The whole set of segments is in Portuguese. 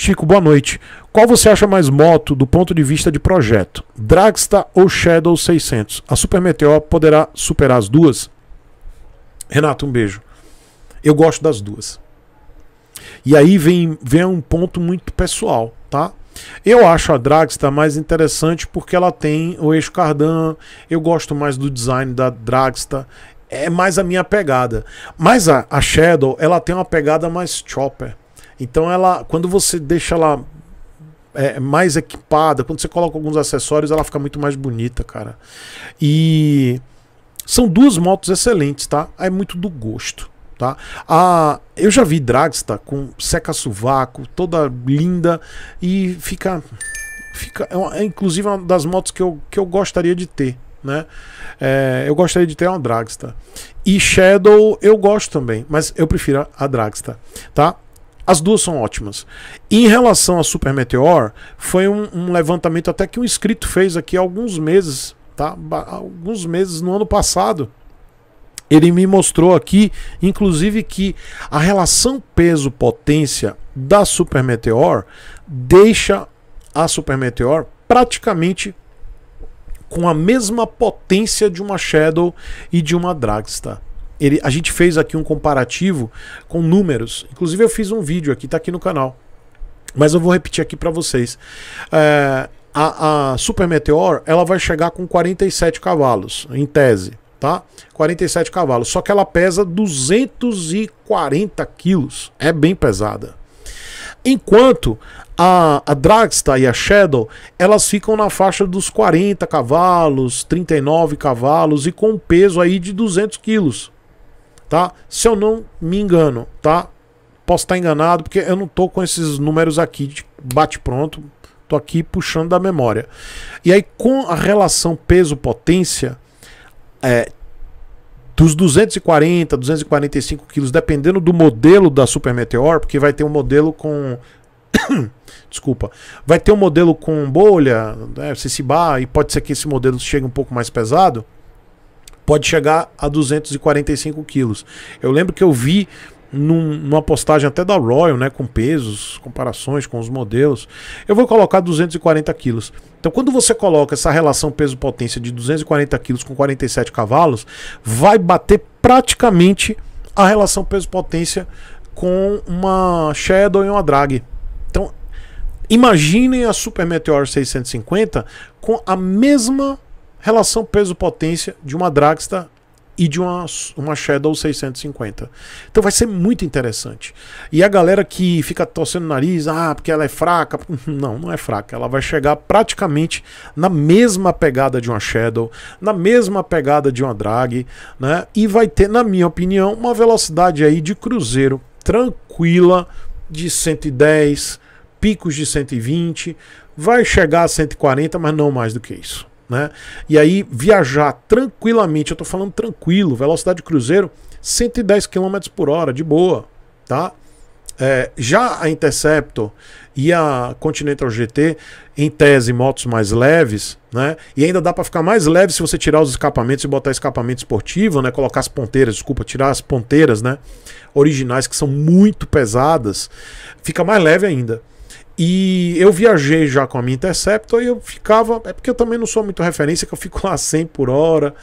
Chico, boa noite. Qual você acha mais moto do ponto de vista de projeto? Dragsta ou Shadow 600? A Super Meteor poderá superar as duas? Renato, um beijo. Eu gosto das duas. E aí vem, vem um ponto muito pessoal, tá? Eu acho a Dragsta mais interessante porque ela tem o eixo cardan. Eu gosto mais do design da Dragsta. É mais a minha pegada. Mas a, a Shadow, ela tem uma pegada mais chopper. Então ela, quando você deixa ela é, mais equipada, quando você coloca alguns acessórios, ela fica muito mais bonita, cara. E são duas motos excelentes, tá? É muito do gosto, tá? A, eu já vi Dragster com seca suvaco, toda linda e fica fica é, é inclusive uma das motos que eu, que eu gostaria de ter. Né? É, eu gostaria de ter uma Dragster e Shadow eu gosto também, mas eu prefiro a Dragster, tá? As duas são ótimas. E em relação a Super Meteor, foi um, um levantamento até que um inscrito fez aqui há alguns meses, tá? Alguns meses no ano passado. Ele me mostrou aqui, inclusive, que a relação peso-potência da Super Meteor deixa a Super Meteor praticamente com a mesma potência de uma Shadow e de uma Dragstar ele, a gente fez aqui um comparativo com números. Inclusive, eu fiz um vídeo aqui, está aqui no canal. Mas eu vou repetir aqui para vocês. É, a, a Super Meteor ela vai chegar com 47 cavalos, em tese, tá? 47 cavalos. Só que ela pesa 240 quilos. É bem pesada. Enquanto a, a Dragstar e a Shadow, elas ficam na faixa dos 40 cavalos, 39 cavalos e com um peso aí de 200 quilos tá? Se eu não me engano, tá? Posso estar enganado, porque eu não tô com esses números aqui de bate pronto, tô aqui puxando da memória. E aí com a relação peso-potência, é, dos 240, 245 quilos, dependendo do modelo da Super Meteor, porque vai ter um modelo com Desculpa. Vai ter um modelo com bolha, né, se e pode ser que esse modelo chegue um pouco mais pesado pode chegar a 245 quilos. Eu lembro que eu vi num, numa postagem até da Royal, né, com pesos, comparações com os modelos, eu vou colocar 240 quilos. Então, quando você coloca essa relação peso-potência de 240 quilos com 47 cavalos, vai bater praticamente a relação peso-potência com uma Shadow e uma Drag. Então, imaginem a Super Meteor 650 com a mesma relação peso-potência de uma Dragster e de uma, uma Shadow 650. Então vai ser muito interessante. E a galera que fica torcendo o nariz, ah, porque ela é fraca. Não, não é fraca. Ela vai chegar praticamente na mesma pegada de uma Shadow, na mesma pegada de uma Drag, né? E vai ter, na minha opinião, uma velocidade aí de cruzeiro tranquila de 110, picos de 120, vai chegar a 140, mas não mais do que isso. Né? E aí viajar tranquilamente, eu estou falando tranquilo, velocidade de cruzeiro, 110 km por hora, de boa, tá? É, já a Interceptor e a Continental GT, em tese, motos mais leves, né? E ainda dá para ficar mais leve se você tirar os escapamentos e botar escapamento esportivo, né? Colocar as ponteiras, desculpa, tirar as ponteiras, né? Originais que são muito pesadas, fica mais leve ainda. E eu viajei já com a minha Interceptor e eu ficava. É porque eu também não sou muito referência, que eu fico lá 100 por hora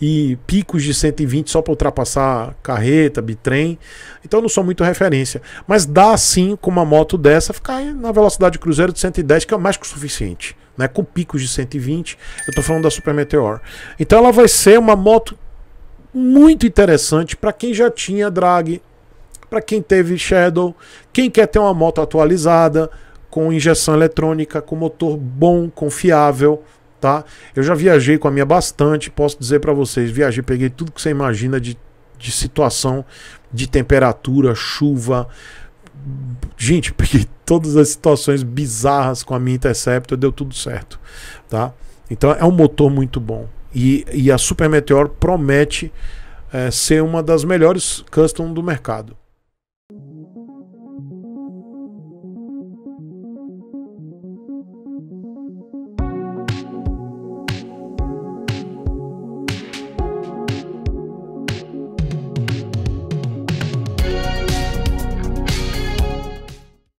e picos de 120 só para ultrapassar carreta, bitrem. Então eu não sou muito referência. Mas dá sim com uma moto dessa ficar na velocidade cruzeiro de 110, que é mais que o suficiente. Né, com picos de 120, eu estou falando da Super Meteor. Então ela vai ser uma moto muito interessante para quem já tinha drag, para quem teve Shadow, quem quer ter uma moto atualizada, com injeção eletrônica, com motor bom, confiável, tá? Eu já viajei com a minha bastante, posso dizer para vocês, viajei, peguei tudo que você imagina de, de situação, de temperatura, chuva, gente, peguei todas as situações bizarras com a minha Interceptor, deu tudo certo, tá? Então é um motor muito bom e, e a Super Meteor promete é, ser uma das melhores custom do mercado.